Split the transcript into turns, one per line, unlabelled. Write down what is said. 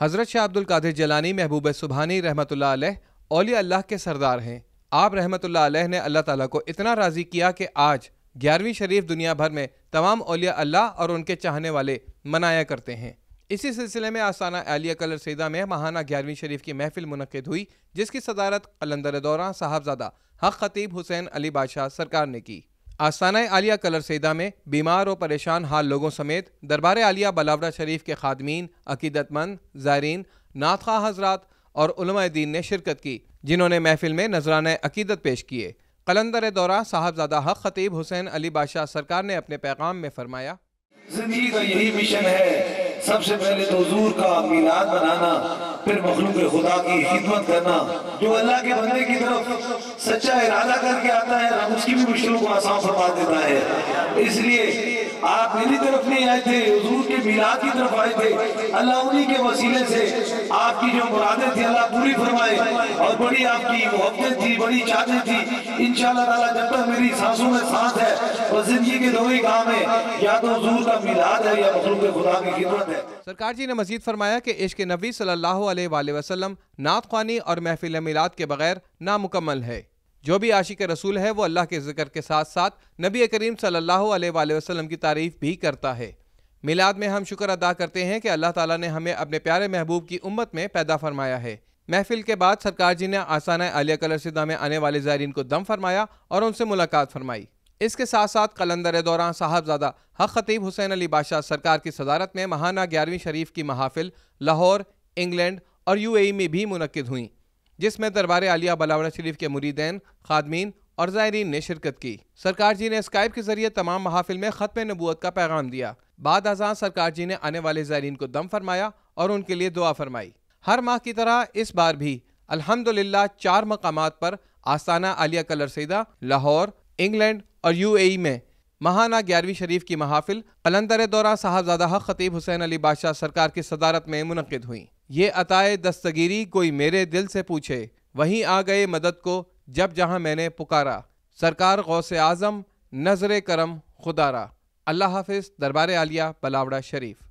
हज़रत शाह अब्दुल कादिर जलानी महबूब सुबहानी रहमत अलिया अल्लाह के सरदार हैं आप रहमत ने अल्लाह ताला को इतना राज़ी किया कि आज ग्यारहवीं शरीफ दुनिया भर में तमाम अलिया अल्लाह और उनके चाहने वाले मनाया करते हैं इसी सिलसिले में आसाना आलिया कलर सैदा में महाना ग्यारहवीं शरीफ की महफिल मनक़द हुई जिसकी सदारत कलंदर दौरान साहबजादा हक खतीब हुसैन अली बादशाह सरकार ने की आस्ताना आलिया कलर सैदा में बीमार और परेशान हाल लोगों समेत दरबार आलिया बलावरा शरीफ के खादमीन अकीदतमंद ज़ायरीन नातखा हजरात और दीन ने शिरकत की जिन्होंने महफिल में नजराना अकीदत पेश किए कलंदर दौरा साहबजादा हक खतीब हुसैन अली बादशाह सरकार ने अपने पैगाम में फरमाया
जिंदगी का यही मिशन है सबसे पहले तो का मीनार बनाना फिर मखलूक खुदा की खिदमत करना जो अल्लाह के बंदे की तरफ सच्चा इरादा करके आता है रब उसकी भी मुश्किलों को आसान फरमा देता है इसलिए आप मेरी तरफ नहीं आए थे के मिलाद की तरफ आए थे अल्लाह उन्हीं के वसीले से आपकी जो मुरादें थी अल्लाह पूरी फरमाए और बड़ी आपकी मोहब्बत थी बड़ी चाहते थी इन ताला जब तक मेरी सांसों में सांस है और जिंदगी के दो ही काम है या तो हजूर का मिलाद है या मखलूक खुदा की खिदमत है
सरकार जी ने मजीद फरमाया कि इश्क नबी सल्लल्लाहु अलैहि वसल्लम नात खानी और महफिल मिलाद के बगैर नामुकम्मल है जो भी आशिक रसूल है वो अल्लाह के जिक्र के साथ साथ नबी करीम सल्लल्लाहु अलैहि वसल्लम की तारीफ भी करता है मिलाद में हम शुक्र अदा करते हैं कि अल्लाह ताला ने हमें अपने प्यारे महबूब की उम्मत में पैदा फरमाया है महफिल के बाद सरकार जी ने आसाना आलिया कलर सिदा में आने वाले ज़ायरीन को दम फरमाया और उनसे मुलाकात फरमाई इसके साथ साथ कलंदर दौरान साहबजादा हक खतीब हुसैन अली बादशाह सरकार की सदारत में महाना ग्यारहवीं शरीफ की महाफिल लाहौर इंग्लैंड और यूएई में भी मुनद हुई जिसमें दरबार आलिया बलावड़ा शरीफ के मुरीदैन खादमीन और ज़ायरीन ने शिरकत की सरकार जी ने स्काइप के जरिए तमाम महाफिल में ख़त्म नबूत का पैगाम दिया बाद आजाद सरकार जी ने आने वाले ज़ायरीन को दम फरमाया और उनके लिए दुआ फरमाई हर माह की तरह इस बार भी अल्हम्दुलिल्लाह चार मकाम पर आस्ताना आलिया कलर सैदा लाहौर इंग्लैंड और यूएई में महाना ग्यारहवीं शरीफ की महाफिल कलंदर दौरा साहबजादा हक खतीब हुसैन अली बादशाह सरकार की सदारत में मुनद हुई ये अताए दस्तगिरी कोई मेरे दिल से पूछे वहीं आ गए मदद को जब जहां मैंने पुकारा सरकार गौस आज़म नजर करम खुदारा अल्लाह हाफिज़ दरबार आलिया बलावड़ा शरीफ